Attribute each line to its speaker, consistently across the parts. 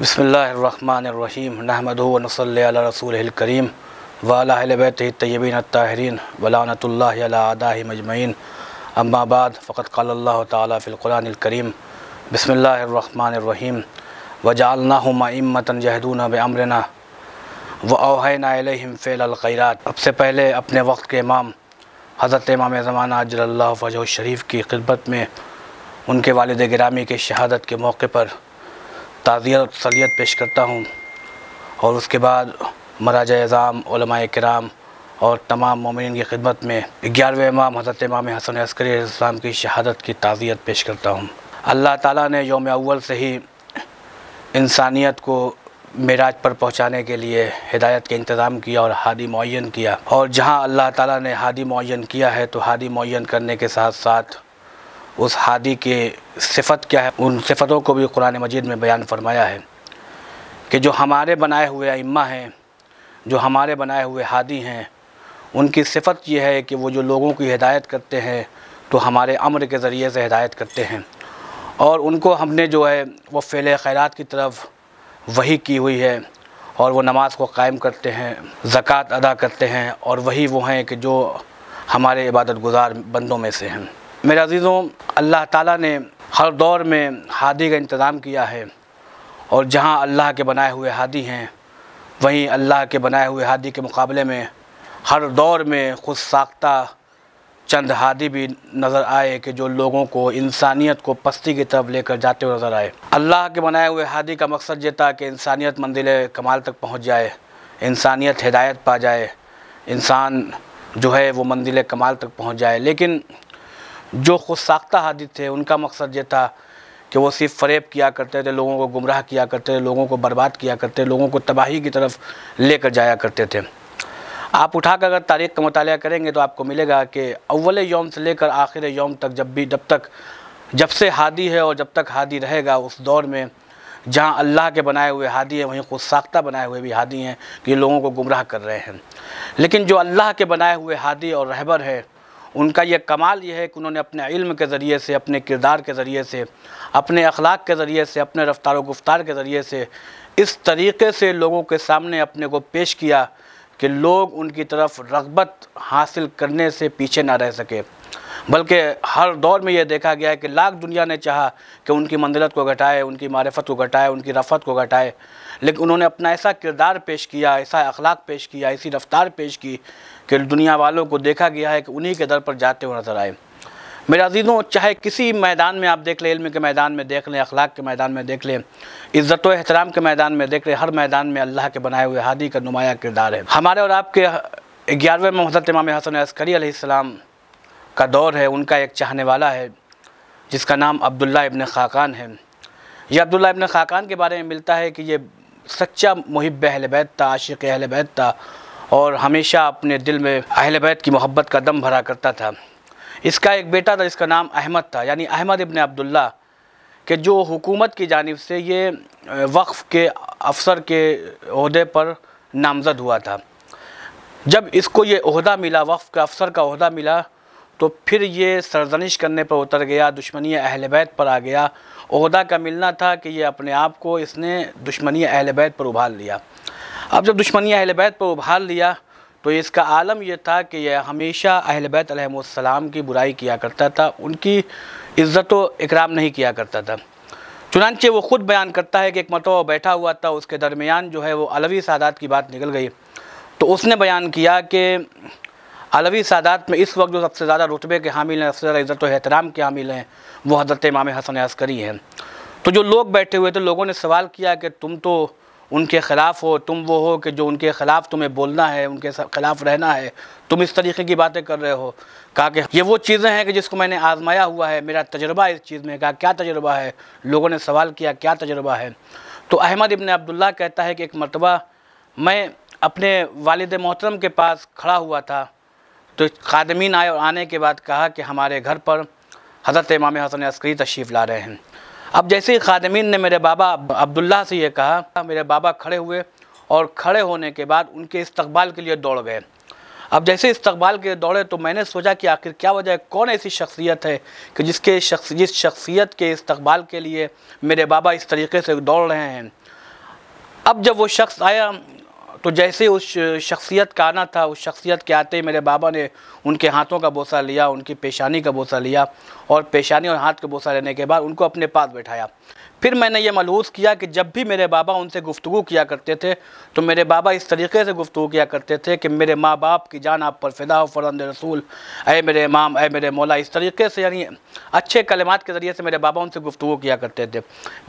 Speaker 1: बसमीम नहमदल रसूल करीम वालबैत तहरीन ताहरीन वलानतल्ला मजमैन अम्माबाद फ़कत कल तफ़िलक़ुरानकरीम बसमीम वजालना हमतन जहदून बमरना व अहिम फ़ैलख़ैरत अब से पहले अपने वक्त के इमाम हज़रत इमाम ज़माना अजल्ला फ़जह शरीफ की खिदमत में उनके वालद ग्रामी के शहादत के मौके पर ताज़ियत सलीत पेश करता हूँ और उसके बाद मराज अज़ाम कराम और तमाम ममिन की खिदमत में ग्यारहवें इमाम हज़रत इमाम हसन अस्करी इस्लाम की शहादत की ताज़ियत पेश करता हूँ अल्लाह ताला ने योम अव्वल से ही इंसानियत को मेराज पर पहुँचाने के लिए हिदायत के इंतज़ाम किया और हादी मुन किया और जहाँ अल्लाह ताला ने हादी मुन किया है तो हादी मुन करने के साथ साथ उस हादी के सिफत क्या है उन सिफतों को भी कुरान मजीद में बयान फरमाया है कि जो हमारे बनाए हुए अम्मा हैं जो हमारे बनाए हुए हादी हैं उनकी सिफत यह है कि वो जो लोगों की हिदायत करते हैं तो हमारे अमर के ज़रिए से हिदायत करते हैं और उनको हमने जो है वो फ़ैल खैरत की तरफ वही की हुई है और वो नमाज़ को कायम करते हैं ज़क़़त अदा करते हैं और वही वो हैं कि जो हमारे इबादत गुज़ार बंदों में से हैं मेरे अजीज़ों अल्लाह ताला ने हर दौर में हादी का इंतज़ाम किया है और जहां अल्लाह के बनाए हुए हादी हैं वहीं अल्लाह के बनाए हुए हादी के मुकाबले में हर दौर में खुद साख्ता चंद हादी भी नज़र आए कि जो लोगों को इंसानियत को पस्ती की तरफ लेकर जाते हुए नज़र आए अल्लाह के बनाए हुए हादी का मकसद ये था कि इंसानियत मंजिल कमाल तक पहुँच जाए इंसानियत हिदायत पा जाए इंसान जो है वो मंजिल कमाल तक पहुँच जाए लेकिन जो खुद साख्ता हादिद थे उनका मकसद ये था कि वो सिर्फ फरेब किया करते थे लोगों को गुमराह किया करते थे लोगों को बर्बाद किया करते लोगों को तबाही की तरफ लेकर जाया करते थे आप उठा कर अगर तारीख का मताल करेंगे तो आपको मिलेगा कि अव्वल यौम से लेकर आखिर यौम तक जब भी जब तक जब से हादी है और जब तक हादी रहेगा उस दौर में जहाँ अल्लाह के बनाए हुए हादी हैं वहीं खुद साख्ता बनाए हुए भी हादी हैं कि लोगों को गुमराह कर रहे हैं लेकिन जो अल्लाह के बनाए हुए हादी और रहबर है उनका यह कमाल यह है कि उन्होंने अपने इल्म के ज़रिए से अपने किरदार के ज़रिए से अपने अखलाक के ज़रिए से अपने रफ्तार गुफ्तार के ज़रिए से इस तरीके से लोगों के सामने अपने को पेश किया कि लोग उनकी तरफ रगबत हासिल करने से पीछे ना रह सके बल्कि हर दौर में यह देखा गया है कि लाख दुनिया ने चाहा कि उनकी मंजिलत को घटाए उनकी मारफत को घटाए उनकी रफ़त को घटाए लेकिन उन्होंने अपना ऐसा किरदार पेश किया ऐसा अखलाक पेश किया ऐसी रफ्तार पेश की कि दुनिया वालों को देखा गया है कि उन्हीं के दर पर जाते हुए नज़र आए मेरे अजीज़ों चाहे किसी मैदान में आप देख लें इल्म के मैदान में देख लें अखलाक के मैदान में देख लें इज़्ज़त व एहतराम के मैदान में देख लें हर मैदान में अल्लाह के बनाए हुए हादी का नुमाया किरदार है हमारे और आपके ग्यारहवें मोहम्मद इमाम हसन अस्करी का दौर है उनका एक चाहने वाला है जिसका नाम अब्दुल्ला इबन ख़ाकान है यह अब्दुल्ला इबन ख़ाकान के बारे में मिलता है कि ये सच्चा मुहब अहल बैत था आशिक अहल बैत था और हमेशा अपने दिल में अहल बैत की मोहब्बत का दम भरा करता था इसका एक बेटा था जिसका नाम अहमद था यानी अहमद इबन अब्दुल्ला के जो हुकूमत की जानब से ये वक्फ़ के अफसर के अहदे पर नामज़द हुआ था जब इसको ये अहदा मिला वक्फ़ के अफसर का अहदा मिला तो फिर ये सरजनिश करने पर उतर गया दुश्मनी अहल बैत पर आ गया अहदा का मिलना था कि ये अपने आप को इसने दुश्मनी अहल बैत पर उभार लिया अब जब दुश्मनी अहल बैत पर उभार लिया तो इसका आलम यह था कि यह हमेशा अहलबैत अलहसलाम की बुराई किया करता था उनकी इज़्ज़त इकराम नहीं किया करता था चुनानचे वो ख़ुद बयान करता है कि एक मरतबा बैठा हुआ था उसके दरमियान जो है वो अलवी सादात की बात निकल गई तो उसने बयान किया कि अलवी सादात में इस वक्त जो सबसे ज़्यादा रुतबे के हामिल हैं सबसे ज़्यादा इज़्ज़त एहतराम के हामिल हैं वो हज़रत इमाम हसन अस्करी हैं तो जो लोग बैठे हुए थे लोगों ने सवाल किया कि तुम तो उनके ख़िलाफ़ हो तुम वो हो कि जो उनके ख़िलाफ़ तुम्हें बोलना है उनके ख़िलाफ़ रहना है तुम इस तरीके की बातें कर रहे हो कहा कि ये वो चीज़ें हैं कि जिसको मैंने आज़माया हुआ है मेरा तजर्बा इस चीज़ में कहा क्या तजर्बा है लोगों ने सवाल किया क्या तजर्बा है तो अहमद इबन अब्दुल्ला कहता है कि एक मरतबा मैं अपने वालद मोहतरम के पास खड़ा हुआ था तो खादमीन आए और आने के बाद कहा कि हमारे घर पर हज़रत इमाम हसन अस्करी तशरीफ़ ला रहे हैं अब जैसे ही खादमीन ने मेरे बाबा अब्दुल्ला से ये कहा मेरे बाबा खड़े हुए और खड़े होने के बाद उनके इस्तबाल के लिए दौड़ गए अब जैसे इस्तबाल के दौड़े तो मैंने सोचा कि आखिर क्या वजह है कौन ऐसी शख्सियत है कि जिसके शख्स जिस शख्सियत के इस्तबाल के लिए मेरे बाबा इस तरीके से दौड़ रहे हैं अब जब वो शख्स आया तो जैसे उस शख्सियत का आना था उस शख्सियत के आते ही मेरे बाबा ने उनके हाथों का बोसा लिया उनकी पेशानी का बोसा लिया और पेशानी और हाथ का बोसा लेने के बाद उनको अपने पास बैठाया फिर मैंने ये मलहूस किया कि जब भी मेरे बाबा उनसे गुफ्तु किया करते थे तो मेरे बाबा इस तरीके से गुफ्तु किया करते थे कि मेरे माँ बाप की जान आप पर फिदा फ़रंद रसूल अय मेरे इमाम अय मेरे मौला इस तरीके से यानी अच्छे कलमात के ज़रिए से मेरे बाबा उनसे गुफ्तु किया करते थे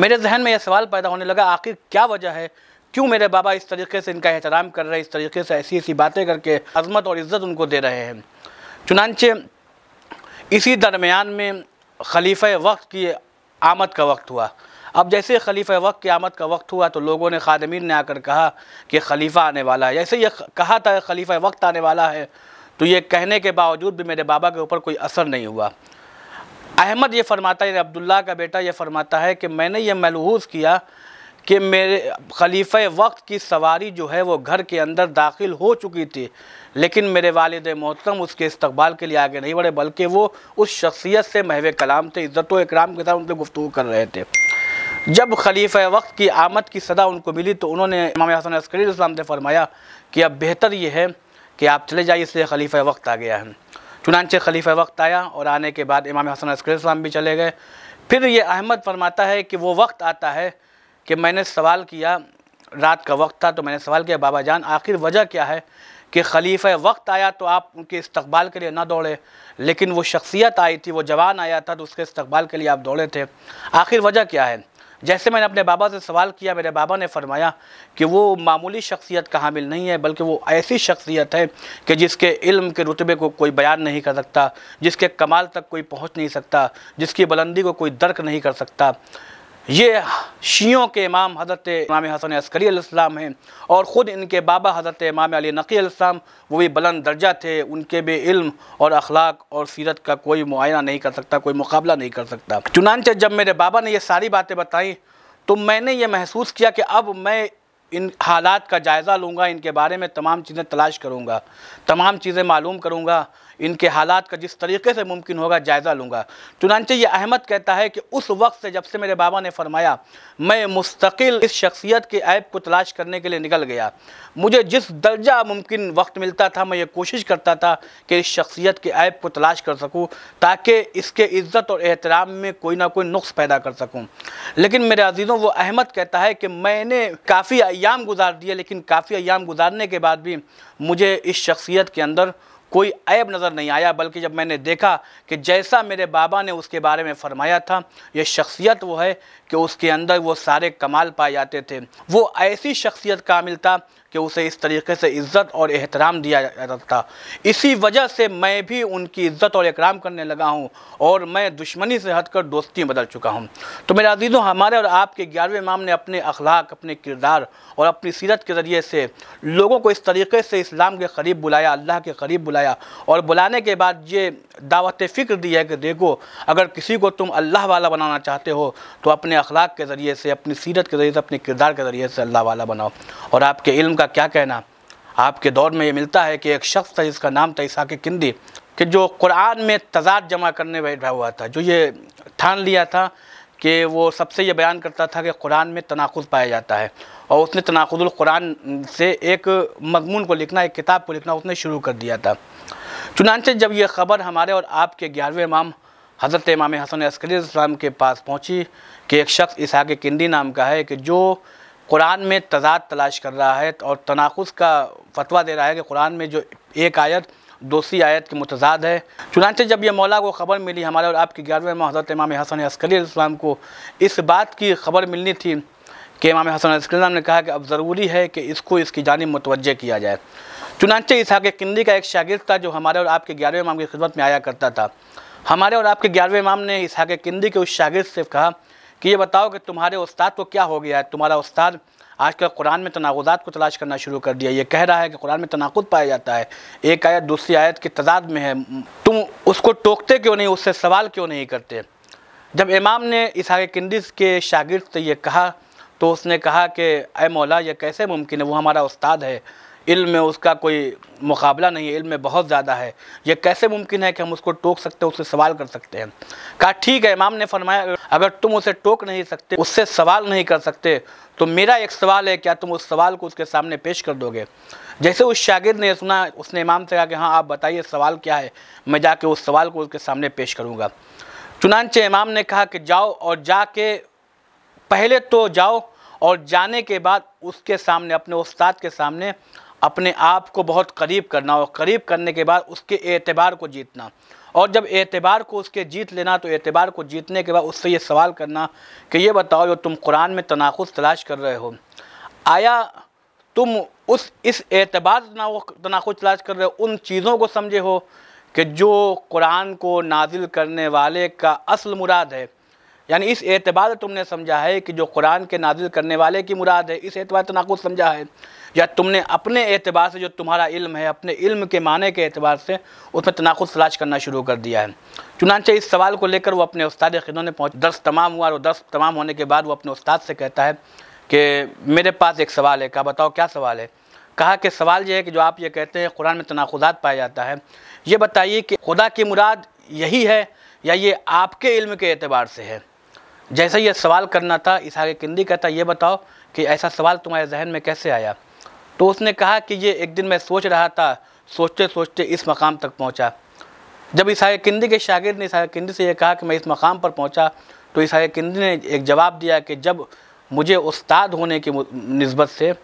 Speaker 1: मेरे जहन में यह सवाल पैदा होने लगा आखिर क्या वजह है क्यों मेरे बाबा इस तरीके से इनका एहतराम कर रहे इस तरीके से ऐसी ऐसी बातें करके अजमत और इज़्ज़त उनको दे रहे हैं चुनानचे इसी दरमियान में खलीफ़ वक्त की आमद का वक्त हुआ अब जैसे खलीफ़ वक्त की आमद का वक्त हुआ तो लोगों ने खादमीन ने आकर कहा कि खलीफ़ा आने वाला है जैसे ये कहा था खलीफ़ वक्त आने वाला है तो ये कहने के बावजूद भी मेरे बाबा के ऊपर कोई असर नहीं हुआ अहमद ये फरमाता है अब्दुल्ला का बेटा ये फरमाता है कि मैंने ये महलूस किया कि मेरे खलीफ़ वक्त की सवारी जो है वो घर के अंदर दाखिल हो चुकी थी लेकिन मेरे वालद मोहतरम उसके इस्तबाल के लिए आगे नहीं बढ़े बल्कि वो उस शख्सियत से महव कलाम थे इज़्ज़त इकराम के साथ उनसे गुफ्तु कर रहे थे जब खलीफ वक्त की आमद की सदा उनको मिली तो उन्होंने इमाम हसन अस्करी इस्लाम से फरमाया कि अब बेहतर ये है कि आप चले जाइए इसलिए खलीफ वक्त आ गया है चुनानचे खलीफ वक्त आया और आने के बाद इमाम हसन अस्करी इस्लाम भी चले गए फिर ये अहमद फरमाता है कि वो वक्त आता है कि मैंने सवाल किया रात का वक्त था तो मैंने सवाल किया बाबा जान आखिर वजह क्या है कि खलीफ वक्त आया तो आप उनके इस्तबाल के लिए ना दौड़े लेकिन वो शख्सियत आई थी वो जवान आया था तो उसके इस्तबाल के लिए आप दौड़े थे आखिर वजह क्या है जैसे मैंने अपने बाबा से सवाल किया मेरे बाबा ने फरमाया कि वो मामूली शख्सियत का हामिल नहीं है बल्कि वो ऐसी शख्सियत है कि जिसके इल्म के रुतबे को कोई बयान नहीं कर सकता जिसके कमाल तक कोई पहुंच नहीं सकता जिसकी बुलंदी को कोई दर्क नहीं कर सकता ये शियों के इमाम हज़रत इमाम हसन अस्करी हैं और ख़ुद इनके बाबा हज़रत इमाम अली नकी वो भी बुलंद दर्जा थे उनके भी इल्म और अखलाक और सीरत का कोई मुआयना नहीं कर सकता कोई मुकाबला नहीं कर सकता चुनानचे जब मेरे बाबा ने ये सारी बातें बताई तो मैंने ये महसूस किया कि अब मैं इन हालात का जायज़ा लूँगा इनके बारे में तमाम चीज़ें तलाश करूँगा तमाम चीज़ें मालूम करूँगा इनके हालात का जिस तरीके से मुमकिन होगा जायज़ा लूँगा चुनानचे ये अहमद कहता है कि उस वक्त से जब से मेरे बाबा ने फरमाया मैं मुस्तकिल इस शख्सियत के ऐप को तलाश करने के लिए निकल गया मुझे जिस दर्जा मुमकिन वक्त मिलता था मैं ये कोशिश करता था कि इस शख्सियत के ऐप को तलाश कर सकूँ ताकि इसके इज़्ज़त और एहतराम में कोई ना कोई नुस्ख़ पैदा कर सकूँ लेकिन मेरे अजीज़ों वो अहमद कहता है कि मैंने काफ़ी अयाम गुजार दिए लेकिन काफ़ी अयाम गुजारने के बाद भी मुझे इस शख्सियत के अंदर कोई ऐब नज़र नहीं आया बल्कि जब मैंने देखा कि जैसा मेरे बाबा ने उसके बारे में फ़रमाया था ये शख्सियत वो है कि उसके अंदर वो सारे कमाल पाए जाते थे वो ऐसी शख्सियत का मिलता कि उसे इस तरीके से इज़्ज़त और एहतराम दिया जाता था इसी वजह से मैं भी उनकी इज़्ज़त और एहराम करने लगा हूँ और मैं दुश्मनी से हट कर दोस्ती बदल चुका हूँ तो मेरे अजीज़ों हमारे और आपके ग्यारहवें इमाम ने अपने अखलाक अपने किरदार और अपनी सीरत के ज़रिए से लोगों को इस तरीके से इस्लाम के करीब बुलाया अल्लाह के करीब बुलाया और बुलाने के बाद ये दावत फ़िक्र दी है कि देखो अगर किसी को तुम अल्लाह वाला बनाना चाहते हो तो अपने अपने अखलाक के ज़रिए से अपनी सीरत के ज़रिए से अपने किरदार के ज़रिए से अल्लाह वाला बनाओ और आपके इल्म का क्या कहना आपके दौर में ये मिलता है कि एक शख्स था जिसका नाम था इसाक किंदी कि जो कुरान में तजाद जमा करने बैठा हुआ था जो ये ठान लिया था कि वो सबसे ये बयान करता था कि कुरान में तनाखुद पाया जाता है और उसने तनाखुल कुरान से एक मजमून को लिखना एक किताब को लिखना उसने शुरू कर दिया था चुनानचे जब यह ख़बर हमारे और आपके ग्यारहवें इमाम हज़रत इमाम हसन अस्करी के पास पहुँची कि एक शख्स इसहाक किंदी नाम का है कि जो कुरान में तजाद तलाश कर रहा है और तनाखुस का फतवा दे रहा है कि कुरान में जो एक आयत दूसरी आयत के मुतजाद है चुनानचे जब यह मौला को ख़बर मिली हमारे और आपकी ग्यारहवें हज़रत इमाम हसन अस्करी को इस बात की खबर मिलनी थी कि इमाम हसन अस्करी ने कहा कि अब ज़रूरी है कि इसको इसकी जानब मुतवजह किया जाए चुनानचे इसहाक किंदी का एक शागिर्द था जो हमारे और आपके ग्यारहवें इमाम की खिदमत में आया करता था हमारे और आपके ग्यारहवें इमाम ने इसहाक किंदी के उस शागिर्द से कहा कि ये बताओ कि तुम्हारे उस्ताद को क्या हो गया है तुम्हारा उस्ताद आजकल कुरान में तनावज़ात को तलाश करना शुरू कर दिया ये कह रहा है कि कुरान में तनाकुद पाया जाता है एक आयत दूसरी आयत की तादाद में है तुम उसको टोकते क्यों नहीं उससे सवाल क्यों नहीं करते जब इमाम ने इसहा किंदिस के शागिर्द से ये कहा तो उसने कहा कि अय मौला यह कैसे मुमकिन है वो हमारा उस्ताद है इल्म में उसका कोई मुकाबला नहीं है इल्म में बहुत ज़्यादा है यह कैसे मुमकिन है कि हम उसको टोक सकते हैं उससे सवाल कर सकते हैं कहा ठीक है इमाम ने फरमाया अगर तुम उसे टोक नहीं सकते उससे सवाल नहीं कर सकते तो मेरा एक सवाल है क्या तुम उस सवाल को उसके सामने पेश कर दोगे जैसे उस शागिर ने सुना उसने इमाम से कहा कि हाँ आप बताइए सवाल क्या है मैं जाके उस सवाल को उसके सामने पेश करूँगा चुनानचे इमाम ने कहा कि जाओ और जाके पहले तो जाओ और जाने के बाद उसके सामने अपने उस्ताद के सामने अपने आप को बहुत करीब करना और करीब करने के बाद उसके एतबार को जीतना और जब एतबार को उसके जीत लेना तो एतबार को जीतने के बाद उससे ये सवाल करना कि ये बताओ जो तुम कुरान में तनाखुस तलाश कर रहे हो आया तुम उस इस एतबार तनाखुस तलाश कर रहे हो उन चीज़ों को समझे हो कि जो कुरान को नाजिल करने वाले का असल मुराद है यानी इस एतबार तुमने समझा है कि जो कुरान के नाजिल करने वाले की मुराद है इस एतबार तनाकुद तो समझा है या तुमने अपने एतबार से जो तुम्हारा इल्म है अपने इल्म के माने के एतबार से उसमें तनाकुद तलाश करना शुरू कर दिया है चुनानचे इस सवाल को लेकर वो अपने उस्ताद खिदों ने पहुँच दर्स तमाम हुआ और दर्स तमाम होने के बाद वो अपने उस्ताद से कहता है कि मेरे पास एक सवाल है कहा बताओ क्या सवाल है कहा कि सवाल यह है कि जो आप ये कहते हैं कुरान में तनाखुदात पाया जाता है ये बताइए कि खुदा की मुराद यही है या ये आपके इल्म के एतबार से है जैसे यह सवाल करना था इसहाक किंदी कहता ये बताओ कि ऐसा सवाल तुम्हारे जहन में कैसे आया तो उसने कहा कि ये एक दिन मैं सोच रहा था सोचते सोचते इस मकाम तक पहुंचा जब इसहाक किंदी के शागिर ने इसहाक किंदी से यह कहा कि मैं इस मकाम पर पहुंचा तो इसहाक किंदी ने एक जवाब दिया कि जब मुझे उस्ताद होने की नस्बत से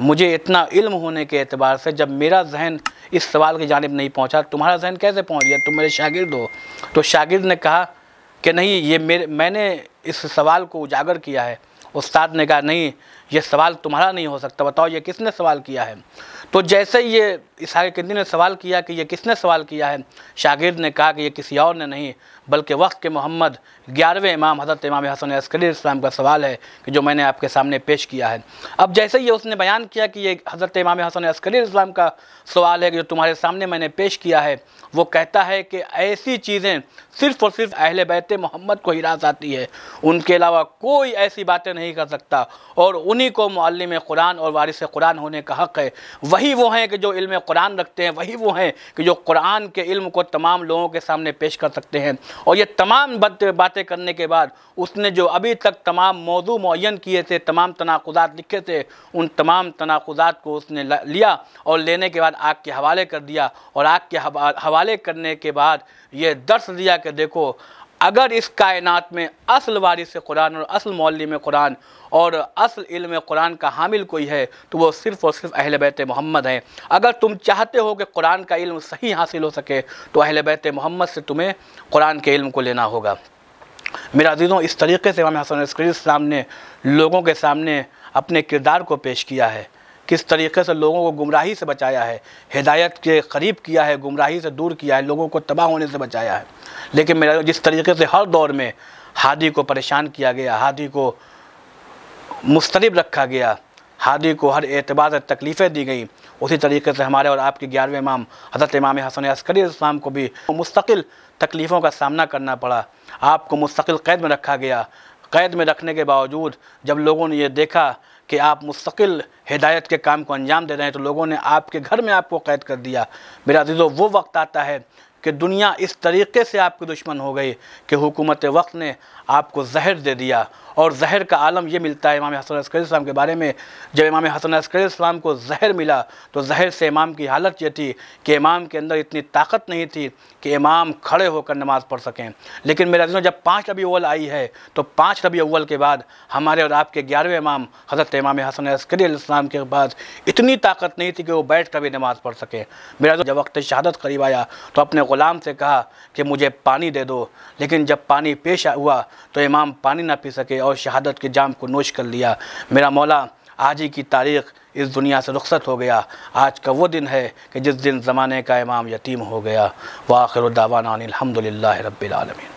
Speaker 1: मुझे इतना इल्म होने के अतबार से जब मेरा जहन इस सवाल की जानब नहीं पहुंचा तुम्हारा जहन कैसे पहुंच गया तुम मेरे शागिर्द हो तो शागिर्द ने कहा कि नहीं ये मेरे मैंने इस सवाल को उजागर किया है उस्ताद ने कहा नहीं ये सवाल तुम्हारा नहीं हो सकता बताओ ये किसने सवाल किया है तो जैसे ही ये इसहाक ने सवाल किया कि ये किसने सवाल किया है शागिर्द ने कहा कि ये किसी और ने नहीं बल्कि वक्त के मोहम्मद ग्यारहवें इमाम हज़रत इमाम हसन अस्करी इस्लाम का सवाल है कि जो मैंने आपके सामने पेश किया है अब जैसे ही उसने बयान किया कि ये हज़रत इमाम हसन अस्करी इस्लाम का सवाल है कि जो तुम्हारे सामने मैंने पेश किया है वो कहता है कि ऐसी चीज़ें सिर्फ़ और सिर्फ अहल बैत मोहम्मद को हिरास आती है उनके अलावा कोई ऐसी बातें नहीं कर सकता और उन्हीं को मालम कुरान और वारिस कुरान होने का हक़ है वही वो हैं कि जो इल्म कुरान रखते हैं वही वो हैं कि जो कुरान के इल्म को तमाम लोगों के सामने पेश कर सकते हैं और ये तमाम बातें करने के बाद उसने जो अभी तक तमाम मौजू मुन किए थे तमाम तनाखुदात लिखे थे उन तमाम तनाखुदात को उसने लिया और लेने के बाद आग के हवाले कर दिया और आग के हवाले करने के बाद ये दर्श दिया कि देखो अगर इस कायनात में असल वारिस कुरान और असल में कुरान और असल इल्म कुरान का हामिल कोई है तो वो सिर्फ़ और सिर्फ अहल बैत मोहम्मद हैं अगर तुम चाहते हो कि कुरान का इल्म सही हासिल हो सके तो अहल बैत मोहम्मद से तुम्हें कुरान के इल्म को लेना होगा मेरा अजीज़ों इस तरीके से इमाम हसन इसलाम ने लोगों के सामने अपने किरदार को पेश किया है किस तरीके से लोगों को गुमराही से बचाया है हिदायत के करीब किया है गुमराही से दूर किया है लोगों को तबाह होने से बचाया है लेकिन मेरा जिस तरीके से हर दौर में हादी को परेशान किया गया हादी को मुस्तरब रखा गया हादी को हर एतबार से तकलीफ़ें दी गई उसी तरीके से हमारे और आपके ग्यारहवें इमाम हज़रत इमाम हसन अस्करी इस्लाम को भी मुस्तकिल तकलीफ़ों का सामना करना पड़ा आपको मुस्तकिल कैद में रखा गया कैद में रखने के बावजूद जब लोगों ने यह देखा कि आप मुस्तकिल हिदायत के काम को अंजाम दे रहे हैं तो लोगों ने आपके घर में आपको कैद कर दिया मेरा अजीज़ो वो वक्त आता है कि दुनिया इस तरीके से आपके दुश्मन हो गई कि हुकूमत वक्त ने आपको जहर दे दिया और जहर का आलम यह मिलता है इमाम हसन अस्करीम के बारे में जब इमाम हसन असकराम को जहर मिला तो जहर से इमाम की हालत ये थी कि इमाम के अंदर इतनी ताकत नहीं थी कि इमाम खड़े होकर नमाज़ पढ़ सकें लेकिन मेरा दिनों जब पाँच रबी अव्वल आई है तो पाँच रबी अव्वल के बाद हमारे और आपके ग्यारहवें इमाम हज़रत इमाम हसन असकराम के पास इतनी ताकत नहीं थी कि वो बैठ कर भी नमाज़ पढ़ सकें मेरा जब वक्त शहादत करीब आया तो अपने ग़ुलाम से कहा कि मुझे पानी दे दो लेकिन जब पानी पेश हुआ तो इमाम पानी ना पी सके और शहादत के जाम को नोश कर लिया मेरा मौला आज ही की तारीख इस दुनिया से रुखसत हो गया आज का वो दिन है कि जिस दिन ज़माने का इमाम यतीम हो गया वाखिर दावाना अनिलहमदिल्ला रबालमिन